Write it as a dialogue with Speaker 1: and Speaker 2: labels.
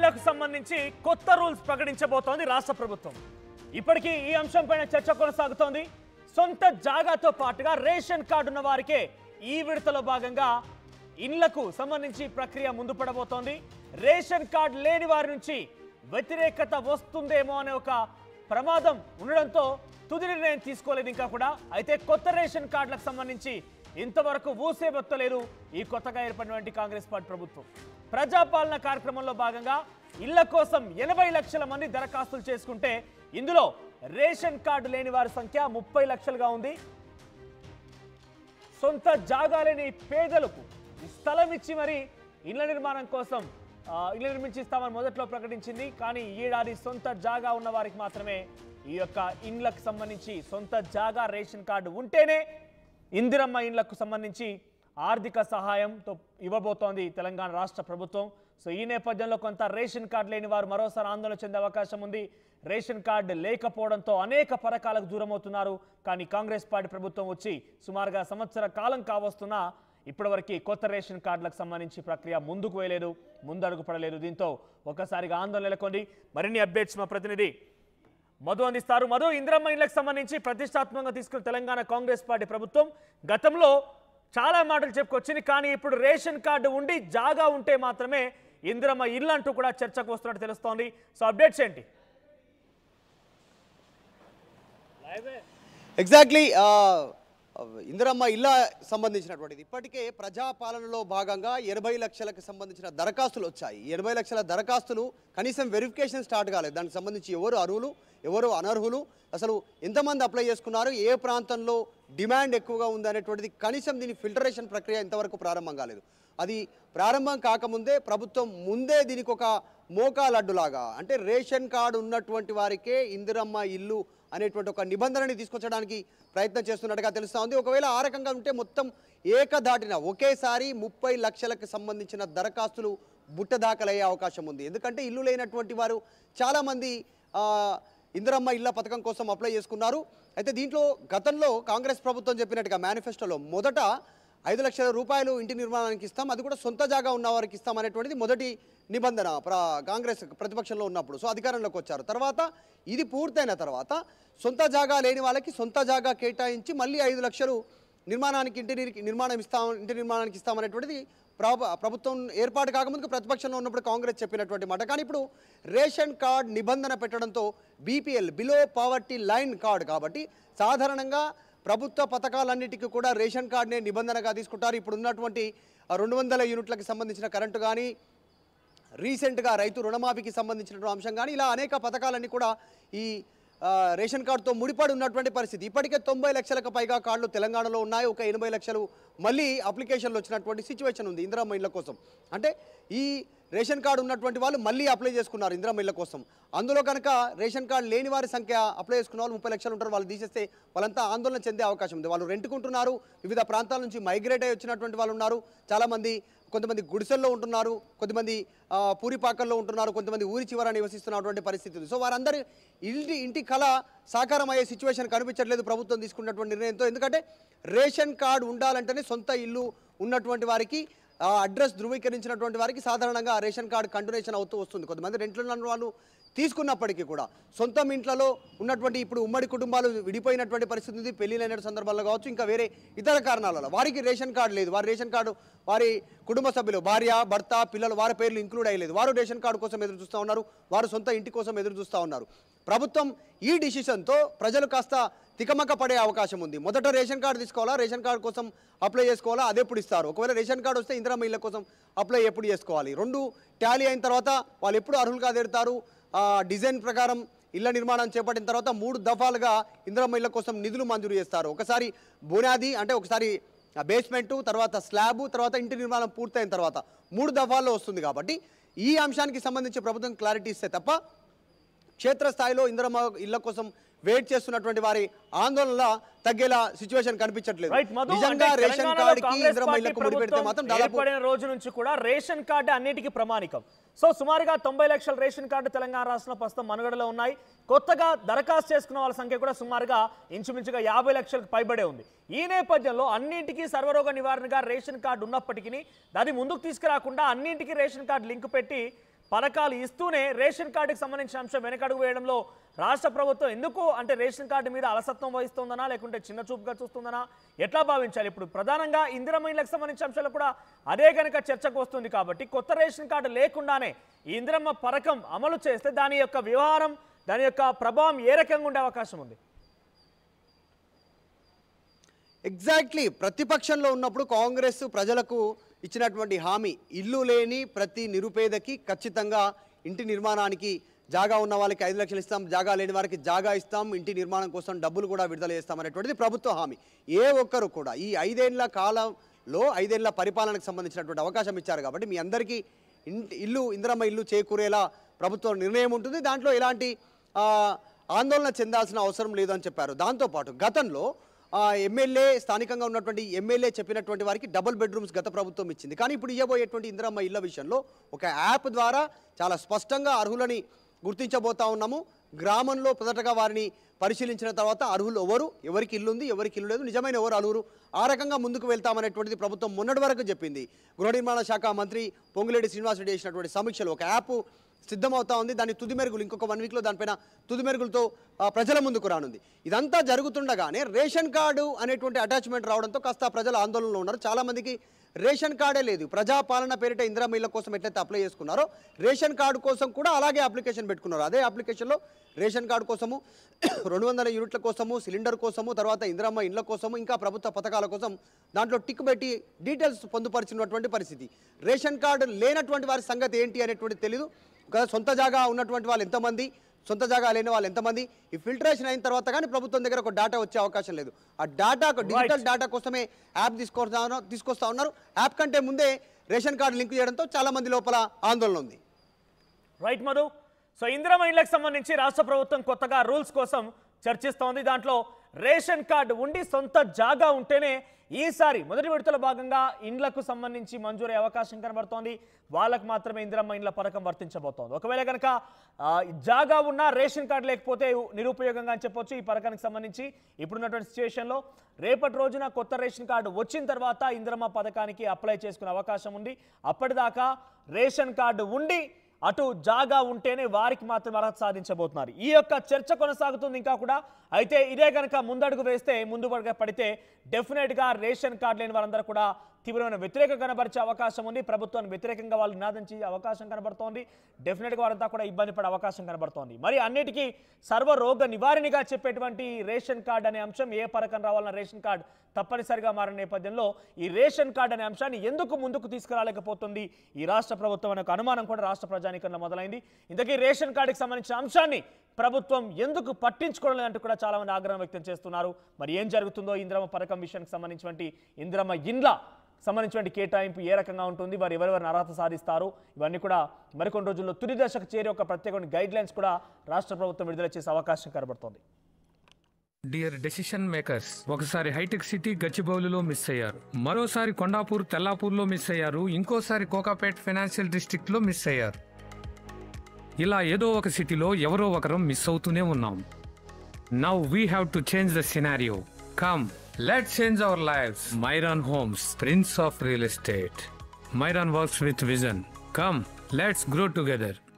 Speaker 1: బిల్లకు సంబంధించి కొత్త రూల్స్ ప్రకటించబోతోంది రాష్ట్ర ప్రభుత్వం ఇప్పటికీ ఈ అంశంపైన చర్చ కొనసాగుతోంది సొంత జాగాతో పాటుగా రేషన్ కార్డు ఉన్న వారికే ఈ విడతలో భాగంగా ఇండ్లకు సంబంధించి ప్రక్రియ ముందు పడబోతోంది రేషన్ కార్డు లేని వారి నుంచి వ్యతిరేకత వస్తుందేమో అనే ఒక ప్రమాదం ఉండడంతో తుది నిర్ణయం తీసుకోలేదు ఇంకా కూడా అయితే కొత్త రేషన్ కార్డులకు సంబంధించి ఇంతవరకు ఊసే బొత్తలేదు ఈ కొత్తగా ఏర్పడినటువంటి కాంగ్రెస్ పార్టీ ప్రభుత్వం ప్రజాపాలన కార్యక్రమంలో భాగంగా ఇళ్ల కోసం ఎనభై లక్షల మంది దరఖాస్తులు చేసుకుంటే ఇందులో రేషన్ కార్డు లేని వారి సంఖ్య ముప్పై లక్షలుగా ఉంది సొంత జాగా లేని పేదలకు స్థలం ఇచ్చి మరి ఇళ్ల నిర్మాణం కోసం ఇళ్ల నిర్మించిస్తామని మొదట్లో ప్రకటించింది కానీ ఈడాది సొంత జాగా ఉన్న వారికి మాత్రమే ఈ యొక్క ఇండ్లకు సంబంధించి సొంత జాగా రేషన్ కార్డు ఉంటేనే ఇందిరమ్మ ఇండ్లకు సంబంధించి ఆర్థిక సహాయంతో ఇవ్వబోతోంది తెలంగాణ రాష్ట్ర ప్రభుత్వం సో ఈ నేపథ్యంలో కొంత రేషన్ కార్డు లేని వారు మరోసారి ఆందోళన చెందే అవకాశం ఉంది రేషన్ కార్డు లేకపోవడంతో అనేక పథకాలకు దూరమవుతున్నారు కానీ కాంగ్రెస్ పార్టీ ప్రభుత్వం వచ్చి సుమారుగా సంవత్సర కాలం కావస్తున్నా ఇప్పటివరకు కొత్త రేషన్ కార్డులకు సంబంధించి ప్రక్రియ ముందుకు వేయలేదు ముందడుగు పడలేదు దీంతో ఒకసారిగా ఆందోళన నెలకొంది మరిన్ని అప్డేట్స్ మా ప్రతినిధి మధు అందిస్తారు మధు ఇందిరమ్మ ఇళ్లకు సంబంధించి ప్రతిష్టాత్మకంగా తీసుకున్న తెలంగాణ కాంగ్రెస్ పార్టీ ప్రభుత్వం గతంలో చాలా మాటలు చెప్పుకొచ్చింది కానీ ఇప్పుడు రేషన్ కార్డు ఉండి జాగా ఉంటే మాత్రమే ఇందిరమ్మ ఇల్లు అంటూ కూడా చర్చకు వస్తున్నట్టు తెలుస్తోంది సో అప్డేట్స్ ఏంటి
Speaker 2: ఎగ్జాక్ట్లీ uh, ఇందిరమ్మ ఇళ్ళ సంబంధించినటువంటిది ఇప్పటికే ప్రజాపాలనలో భాగంగా ఎనభై లక్షలకు సంబంధించిన దరఖాస్తులు వచ్చాయి ఎనభై లక్షల దరఖాస్తులు కనీసం వెరిఫికేషన్ స్టార్ట్ కాలేదు దానికి సంబంధించి ఎవరు అర్హులు ఎవరు అనర్హులు అసలు ఎంతమంది అప్లై చేసుకున్నారు ఏ ప్రాంతంలో డిమాండ్ ఎక్కువగా ఉంది అనేటువంటిది కనీసం దీని ఫిల్టరేషన్ ప్రక్రియ ఇంతవరకు ప్రారంభం కాలేదు అది ప్రారంభం కాకముందే ప్రభుత్వం ముందే దీనికి ఒక మోకా లడ్డులాగా అంటే రేషన్ కార్డు ఉన్నటువంటి వారికే ఇందిరమ్మ ఇల్లు అనేటువంటి ఒక నిబంధనని తీసుకొచ్చడానికి ప్రయత్నం చేస్తున్నట్టుగా తెలుస్తూ ఉంది ఒకవేళ ఆ రకంగా ఉంటే మొత్తం దాటిన ఒకేసారి ముప్పై లక్షలకు సంబంధించిన దరఖాస్తులు బుట్ట దాఖలయ్యే అవకాశం ఉంది ఎందుకంటే ఇల్లు లేనటువంటి వారు చాలామంది ఇందిరమ్మ ఇళ్ల పథకం కోసం అప్లై చేసుకున్నారు అయితే దీంట్లో గతంలో కాంగ్రెస్ ప్రభుత్వం చెప్పినట్టుగా మేనిఫెస్టోలో మొదట ఐదు లక్షల రూపాయలు ఇంటి నిర్మాణానికి ఇస్తాం అది కూడా సొంత జాగా ఉన్న వారికి ఇస్తాం అనేటువంటిది మొదటి నిబంధన కాంగ్రెస్ ప్రతిపక్షంలో ఉన్నప్పుడు సో అధికారంలోకి వచ్చారు తర్వాత ఇది పూర్తయిన తర్వాత సొంత జాగా లేని వాళ్ళకి సొంత జాగా కేటాయించి మళ్ళీ ఐదు లక్షలు నిర్మాణానికి ఇంటి నిర్మాణం ఇస్తాం ఇంటి నిర్మాణానికి ఇస్తామనేటువంటిది ప్రభుత్వం ఏర్పాటు కాకముందుకు ప్రతిపక్షంలో ఉన్నప్పుడు కాంగ్రెస్ చెప్పినటువంటి మాట కానీ ఇప్పుడు రేషన్ కార్డ్ నిబంధన పెట్టడంతో BPL below poverty line card కాబట్టి సాధారణంగా ప్రభుత్వ పథకాలన్నిటికీ కూడా రేషన్ కార్డునే నిబంధనగా తీసుకుంటారు ఇప్పుడు ఉన్నటువంటి రెండు వందల యూనిట్లకు సంబంధించిన కరెంటు కానీ రీసెంట్గా రైతు రుణమాఫీకి సంబంధించినటువంటి అంశం కానీ ఇలా అనేక పథకాలన్నీ కూడా ఈ రేషన్ కార్డుతో ముడిపడి ఉన్నటువంటి పరిస్థితి ఇప్పటికే తొంభై లక్షలకు పైగా కార్డులు తెలంగాణలో ఉన్నాయి ఒక ఎనభై లక్షలు మళ్ళీ అప్లికేషన్లు వచ్చినటువంటి సిచ్యువేషన్ ఉంది ఇందిరా మైండ్ల కోసం అంటే ఈ రేషన్ కార్డు ఉన్నటువంటి వాళ్ళు మళ్ళీ అప్లై చేసుకున్నారు ఇందిరా మహిళ కోసం అందులో కనుక రేషన్ కార్డు లేని వారి సంఖ్య అప్లై చేసుకున్న వాళ్ళు ముప్పై లక్షలు ఉంటారు వాళ్ళు తీసేస్తే వాళ్ళంతా ఆందోళన చెందే అవకాశం ఉంది వాళ్ళు రెంటుకుంటున్నారు వివిధ ప్రాంతాల నుంచి మైగ్రేట్ అయి వచ్చినటువంటి వాళ్ళు ఉన్నారు చాలామంది కొంతమంది గుడిసెల్లో ఉంటున్నారు కొంతమంది పూరిపాకల్లో ఉంటున్నారు కొంతమంది ఊరి చివర నివసిస్తున్నటువంటి పరిస్థితి సో వారందరి ఇంటి ఇంటి కళ సాకారం అయ్యే సిచ్యువేషన్ కనిపించట్లేదు ప్రభుత్వం తీసుకున్నటువంటి నిర్ణయంతో ఎందుకంటే రేషన్ కార్డు ఉండాలంటేనే సొంత ఇల్లు ఉన్నటువంటి వారికి అడ్రస్ ధృవీకరించినటువంటి వారికి సాధారణంగా రేషన్ కార్డు కంటిన్యూషన్ అవుతూ వస్తుంది కొంతమంది ఉన్న వాళ్ళు తీసుకున్నప్పటికీ కూడా సొంతం ఇంట్లలో ఉన్నటువంటి ఇప్పుడు ఉమ్మడి కుటుంబాలు విడిపోయినటువంటి పరిస్థితి ఉంది పెళ్లిలైన సందర్భాల్లో కావచ్చు ఇంకా వేరే ఇతర కారణాల వారికి రేషన్ కార్డు లేదు వారి రేషన్ కార్డు వారి కుటుంబ సభ్యులు భార్య భర్త పిల్లలు వారి పేర్లు ఇంక్లూడ్ అయ్యలేదు వారు రేషన్ కార్డు కోసం ఎదురు చూస్తూ ఉన్నారు వారు సొంత ఇంటి కోసం ఎదురు చూస్తూ ఉన్నారు ప్రభుత్వం ఈ డిసిషన్తో ప్రజలు కాస్త తికమక పడే అవకాశం ఉంది మొదట రేషన్ కార్డు తీసుకోవాలా రేషన్ కార్డు కోసం అప్లై చేసుకోవాలా అది ఎప్పుడు ఇస్తారు ఒకవేళ రేషన్ కార్డు వస్తే ఇందిరమ్మ మహిళల కోసం అప్లై ఎప్పుడు చేసుకోవాలి రెండు ట్యాలీ అయిన తర్వాత వాళ్ళు ఎప్పుడు అర్హులు కాదేరుతారు డిజైన్ ప్రకారం ఇళ్ల నిర్మాణం చేపట్టిన తర్వాత మూడు దఫాలుగా ఇందిరమ్మ మహిళల కోసం నిధులు మంజూరు చేస్తారు ఒకసారి బునాది అంటే ఒకసారి బేస్మెంటు తర్వాత స్లాబ్ తర్వాత ఇంటి నిర్మాణం పూర్తయిన తర్వాత మూడు దఫాల్లో వస్తుంది కాబట్టి ఈ అంశానికి సంబంధించి ప్రభుత్వం క్లారిటీ ఇస్తే తప్ప క్షేత్రస్థాయిలో ఇందిరమ్మ ఇళ్ల కోసం వెయిట్ చేస్తున్నటువంటి వారి ఆందోళన తగ్గేలా సిచ్యువేషన్ కనిపించట్లేదు నిజంగా రేషన్
Speaker 1: రోజు నుంచి కూడా రేషన్ కార్డు అన్నిటికీ ప్రమాణికం సో సుమారుగా తొంభై లక్షల రేషన్ కార్డు తెలంగాణ రాష్ట్రంలో ప్రస్తుతం మనుగడలో ఉన్నాయి కొత్తగా దరఖాస్తు చేసుకున్న వాళ్ళ సంఖ్య కూడా సుమారుగా ఇంచుమించుగా యాభై లక్షలకు పైబడే ఉంది ఈ నేపథ్యంలో అన్నింటికీ సర్వరోగ నివారణగా రేషన్ కార్డు ఉన్నప్పటికీ దాన్ని ముందుకు తీసుకురాకుండా అన్నింటికీ రేషన్ కార్డు లింక్ పెట్టి పథకాలు ఇస్తూనే రేషన్ కార్డుకు సంబంధించిన అంశం వెనకడుగు వేయడంలో రాష్ట్ర ప్రభుత్వం ఎందుకు అంటే రేషన్ కార్డు మీద అలసత్వం వహిస్తుందనా లేకుంటే చిన్న చూపుగా చూస్తుందనా ఎట్లా భావించాలి ఇప్పుడు ప్రధానంగా ఇందిరమ్మలకు సంబంధించిన అంశాలు కూడా అదే కనుక చర్చకు వస్తుంది కాబట్టి కొత్త రేషన్ కార్డు లేకుండానే ఇందిరమ్మ పథకం అమలు చేస్తే దాని యొక్క వ్యవహారం దాని యొక్క ప్రభావం ఏ రకంగా ఉండే అవకాశం ఉంది ఎగ్జాక్ట్లీ
Speaker 2: ప్రతిపక్షంలో ఉన్నప్పుడు కాంగ్రెస్ ప్రజలకు ఇచ్చినటువంటి హామీ ఇల్లు లేని ప్రతి నిరుపేదకి ఖచ్చితంగా ఇంటి నిర్మాణానికి జాగా ఉన్న వాళ్ళకి ఐదు లక్షలు ఇస్తాం జాగా లేని వారికి జాగా ఇస్తాం ఇంటి నిర్మాణం కోసం డబ్బులు కూడా విడుదల అనేటువంటిది ప్రభుత్వ హామీ ఏ ఒక్కరు కూడా ఈ ఐదేళ్ల కాలంలో ఐదేళ్ల పరిపాలనకు సంబంధించినటువంటి అవకాశం ఇచ్చారు కాబట్టి మీ అందరికీ ఇంటి ఇల్లు ఇందిరమ్మ ఇల్లు చేకూరేలా ప్రభుత్వం నిర్ణయం ఉంటుంది దాంట్లో ఎలాంటి ఆందోళన చెందాల్సిన అవసరం లేదని చెప్పారు దాంతోపాటు గతంలో ఎమ్మెల్యే స్థానికంగా ఉన్నటువంటి ఎమ్మెల్యే చెప్పినటువంటి వారికి డబుల్ బెడ్రూమ్స్ గత ప్రభుత్వం ఇచ్చింది కానీ ఇప్పుడు ఇవ్వబోయేటువంటి ఇందిరమ్మ ఇళ్ల విషయంలో ఒక యాప్ ద్వారా చాలా స్పష్టంగా అర్హులని గుర్తించబోతా ఉన్నాము గ్రామంలో మొదటగా వారిని పరిశీలించిన తర్వాత అర్హులు ఎవరు ఎవరికి ఇల్లు ఉంది ఎవరికి ఇల్లు లేదు నిజమైన ఎవరు అర్హులు ఆ రకంగా ముందుకు వెళ్తామనేటువంటిది ప్రభుత్వం మొన్నటి వరకు చెప్పింది గృహ నిర్మాణ శాఖ మంత్రి పొంగులేటి శ్రీనివాసరెడ్డి చేసినటువంటి సమీక్షలు ఒక యాప్ సిద్ధమవుతా ఉంది దాని తుది మెరుగులు ఇంకొక వన్ వీక్లో దానిపైన తుది మెరుగులతో ప్రజల ముందుకు రానుంది ఇదంతా జరుగుతుండగానే రేషన్ కార్డు అనేటువంటి అటాచ్మెంట్ రావడంతో కాస్త ప్రజలు ఆందోళనలో ఉన్నారు చాలామందికి రేషన్ కార్డే లేదు ప్రజాపాలన పేరిట ఇందిరామీళ్ళ కోసం ఎట్లయితే అప్లై చేసుకున్నారో రేషన్ కార్డు కోసం కూడా అలాగే అప్లికేషన్ పెట్టుకున్నారు అదే అప్లికేషన్లో రేషన్ కార్డు కోసము రెండు వందల యూనిట్ల కోసము సిలిండర్ కోసము తర్వాత ఇందిరమ్మ ఇండ్ల కోసము ఇంకా ప్రభుత్వ పథకాల కోసం దాంట్లో టిక్ పెట్టి డీటెయిల్స్ పొందుపరిచినటువంటి పరిస్థితి రేషన్ కార్డు లేనటువంటి వారి సంగతి ఏంటి అనేటువంటి తెలీదు కదా సొంత జాగా ఉన్నటువంటి వాళ్ళు ఎంతమంది సొంత జాగా లేని వాళ్ళు ఎంతమంది ఈ ఫిల్టరేషన్ అయిన తర్వాత కానీ ప్రభుత్వం దగ్గర ఒక డేటా వచ్చే అవకాశం లేదు ఆ డేటా డిజిటల్ డేటా కోసమే యాప్ తీసుకొస్తా తీసుకొస్తా ఉన్నారు యాప్ కంటే ముందే రేషన్ కార్డు లింక్ చేయడంతో చాలా మంది లోపల
Speaker 1: ఆందోళన ఉంది రైట్ మధు సో ఇందిరా మహిళలకు సంబంధించి రాష్ట్ర ప్రభుత్వం కొత్తగా రూల్స్ కోసం చర్చిస్తోంది దాంట్లో రేషన్ కార్డు ఉండి సొంత జాగా ఉంటేనే ఈసారి మొదటి విడతల భాగంగా ఇండ్లకు సంబంధించి మంజూరయ్యే అవకాశం కనబడుతోంది వాళ్ళకు మాత్రమే ఇందిరమ్మ ఇండ్ల పథకం వర్తించబోతోంది ఒకవేళ కనుక జాగా ఉన్న రేషన్ కార్డు లేకపోతే నిరుపయోగంగా అని చెప్పొచ్చు ఈ పథకానికి సంబంధించి ఇప్పుడున్నటువంటి సిచ్యువేషన్లో రేపటి రోజున కొత్త రేషన్ కార్డు వచ్చిన తర్వాత ఇందిరమ్మ పథకానికి అప్లై చేసుకునే అవకాశం ఉంది అప్పటిదాకా రేషన్ కార్డు ఉండి అటు జాగా ఉంటేనే వారికి మాత్రం అర్హత సాధించబోతున్నారు ఈ యొక్క చర్చ కొనసాగుతుంది ఇంకా కూడా అయితే ఇదే కనుక ముందడుగు వేస్తే ముందు పడితే డెఫినెట్గా రేషన్ కార్డు లేని వారందరూ కూడా తీవ్రమైన వ్యతిరేకం కనబరిచే అవకాశం ఉంది ప్రభుత్వాన్ని వ్యతిరేకంగా వాళ్ళు నినాదం చేసే అవకాశం కనబడుతోంది డెఫినెట్గా వారంతా కూడా ఇబ్బంది పడే అవకాశం కనబడుతోంది మరి అన్నిటికీ సర్వరోగ నివారణిగా చెప్పేటువంటి రేషన్ కార్డు అనే అంశం ఏ పరకం రావాలన్న రేషన్ కార్డు తప్పనిసరిగా మారిన నేపథ్యంలో ఈ రేషన్ కార్డు అనే అంశాన్ని ఎందుకు ముందుకు తీసుకురాలేకపోతుంది ఈ రాష్ట్ర ప్రభుత్వం అనే అనుమానం కూడా రాష్ట్ర ప్రజానీకరణ మొదలైంది ఇంతకీ రేషన్ కార్డుకి సంబంధించిన అంశాన్ని ప్రభుత్వం ఎందుకు పట్టించుకోవడం అంటూ కూడా చాలామంది ఆగ్రహం వ్యక్తం చేస్తున్నారు మరి ఏం జరుగుతుందో ఇంద్రమ పథకం విషయానికి సంబంధించినటువంటి ఇంద్రమ్మ ఇండ్ల సంబంధించినటువంటి కేటాయింపు ఏ రకంగా ఉంటుంది వారు ఎవరెవరిని అర్హత సాధిస్తారు ఇవన్నీ కూడా మరికొన్ని రోజుల్లో తుది దశకు చేరే ఒక ప్రత్యేక గైడ్ లైన్స్ కూడా రాష్ట్ర ప్రభుత్వం విడుదల చేసే అవకాశం కనబడుతోంది డియర్ డెసిషన్ మేకర్స్ ఒకసారి హైటెక్ సిటీ గచ్చిబౌలిలో మిస్ అయ్యారు మరోసారి కొండాపూర్ తెల్లాపూర్లో మిస్ అయ్యారు ఇంకోసారి కోకాపేట్ ఫైనాన్షియల్ డిస్ట్రిక్ట్లో మిస్ అయ్యారు ఇలా ఏదో ఒక సిటీలో ఎవరో ఒకరం మిస్ అవుతూనే ఉన్నాం now we have to change the scenario come Let's change our lives. Myron Holmes, Prince of Real Estate. Myron works with vision. Come, let's grow together.